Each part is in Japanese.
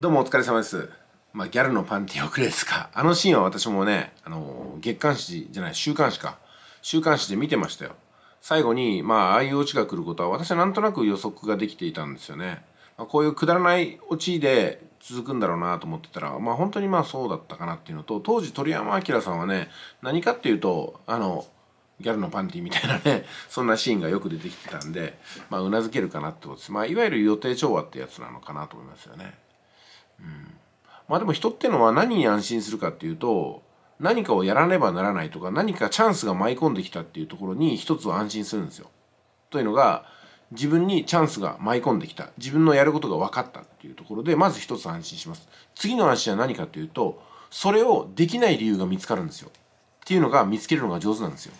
どうもお疲れ様です。まあ、ギャルのパンティ遅れですか。あのシーンは私もね、あの、月刊誌じゃない、週刊誌か。週刊誌で見てましたよ。最後に、まあ、ああいうオチが来ることは私はなんとなく予測ができていたんですよね。まあ、こういうくだらないオチで続くんだろうなと思ってたら、まあ、本当にまあそうだったかなっていうのと、当時鳥山明さんはね、何かっていうと、あの、ギャルのパンティみたいなね、そんなシーンがよく出てきてたんで、まあ、うなずけるかなってことです。まあ、いわゆる予定調和ってやつなのかなと思いますよね。うん、まあでも人ってのは何に安心するかっていうと何かをやらねばならないとか何かチャンスが舞い込んできたっていうところに一つ安心するんですよ。というのが自分にチャンスが舞い込んできた自分のやることが分かったっていうところでまず一つ安心します。次の話は何かというとそれをできない理由が見つかるんですよ。っていうのが見つけるのが上手なんですよ。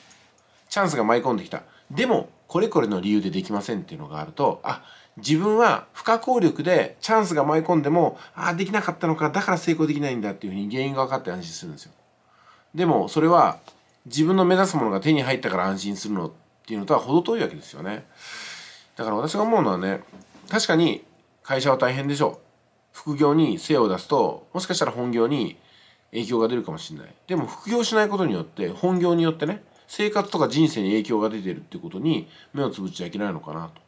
チャンスが舞い込んできた。でもこれこれの理由でできませんっていうのがあると、あ、自分は不可抗力でチャンスが舞い込んでも、ああ、できなかったのか、だから成功できないんだっていうふうに原因が分かって安心するんですよ。でも、それは自分の目指すものが手に入ったから安心するのっていうのとは程遠いわけですよね。だから私が思うのはね、確かに会社は大変でしょう。副業に精を出すと、もしかしたら本業に影響が出るかもしれない。でも副業しないことによって、本業によってね、生活とか人生に影響が出てるってことに目をつぶっちゃいけないのかなと。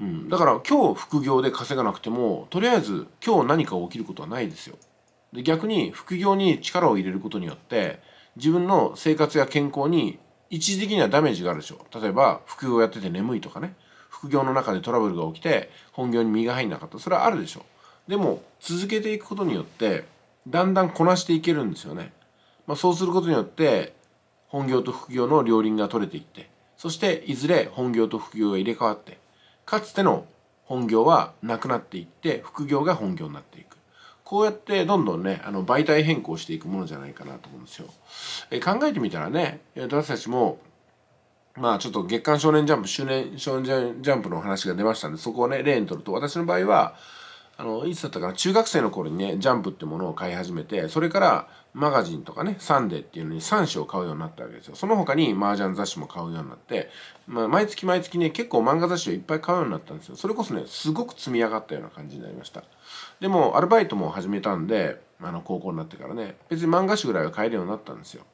うん、だから今日副業で稼がなくてもとりあえず今日何か起きることはないですよ。で逆に副業に力を入れることによって自分の生活や健康に一時的にはダメージがあるでしょ例えば副業やってて眠いとかね副業の中でトラブルが起きて本業に身が入んなかったそれはあるでしょでも続けていくことによってだんだんこなしていけるんですよね、まあ、そうすることによって本業と副業の両輪が取れていってそしていずれ本業と副業が入れ替わってかつての本業はなくなっていって副業が本業になっていくこうやってどんどんねあの媒体変更していくものじゃないかなと思うんですよ。え考えてみたらね私たちもまあちょっと月刊少年ジャンプ、周年少年ジャンプの話が出ましたんで、そこをね、例にとると、私の場合は、あのいつだったかな中学生の頃にねジャンプってものを買い始めてそれからマガジンとかねサンデーっていうのに3種を買うようになったわけですよその他に麻雀雑誌も買うようになって、まあ、毎月毎月ね結構漫画雑誌をいっぱい買うようになったんですよそれこそねすごく積み上がったような感じになりましたでもアルバイトも始めたんであの高校になってからね別に漫画誌ぐらいは買えるようになったんですよ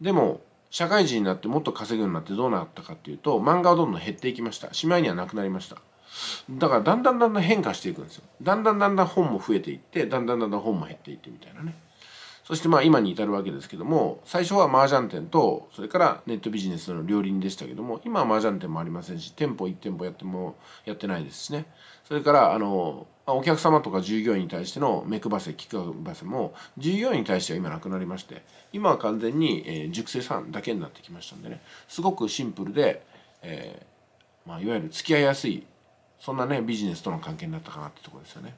でも社会人になってもっと稼ぐようになってどうなったかっていうと漫画はどんどん減っていきましたしまいにはなくなりましただからだんだんだんだん変化していくんですよだんだんだんだん本も増えていってだんだんだんだん本も減っていってみたいなねそしてまあ今に至るわけですけども最初は麻雀店とそれからネットビジネスの両輪でしたけども今は麻雀店もありませんし店舗1店舗やってもやってないですしねそれからあのお客様とか従業員に対しての目配せく配せも従業員に対しては今なくなりまして今は完全に、えー、熟成さんだけになってきましたんでねすごくシンプルで、えーまあ、いわゆる付き合いやすいそんなねビジネスとの関係になったかなってとこですよね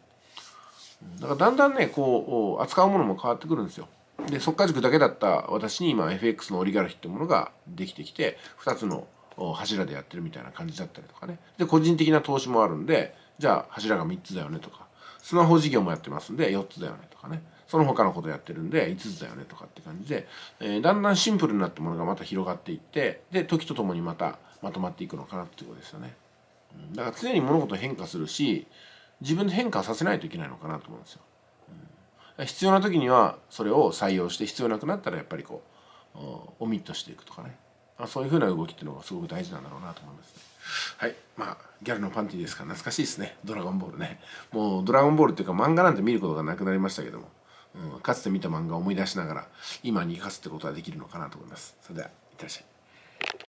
だからだんだんねこう扱うものも変わってくるんですよで即価塾だけだった私に今 FX のオリガルヒってものができてきて2つの柱でやってるみたいな感じだったりとかねで個人的な投資もあるんでじゃあ柱が3つだよねとかスマホ事業もやってますんで4つだよねとかねその他のことやってるんで5つだよねとかって感じで、えー、だんだんシンプルになったものがまた広がっていってで時とともにまたまとまっていくのかなってことですよね。だから常に物事変化するし自分で変化させないといけないのかなと思うんですよ。うん、必要な時にはそれを採用して必要なくなったらやっぱりこうオミットしていくとかねそういうふうな動きっていうのがすごく大事なんだろうなと思います、ね、はいまあギャルのパンティですから懐かしいですね「ドラゴンボールね」もう「ドラゴンボール」っていうか漫画なんて見ることがなくなりましたけども、うん、かつて見た漫画を思い出しながら今に生かすってことはできるのかなと思いますそれではいってらっしゃい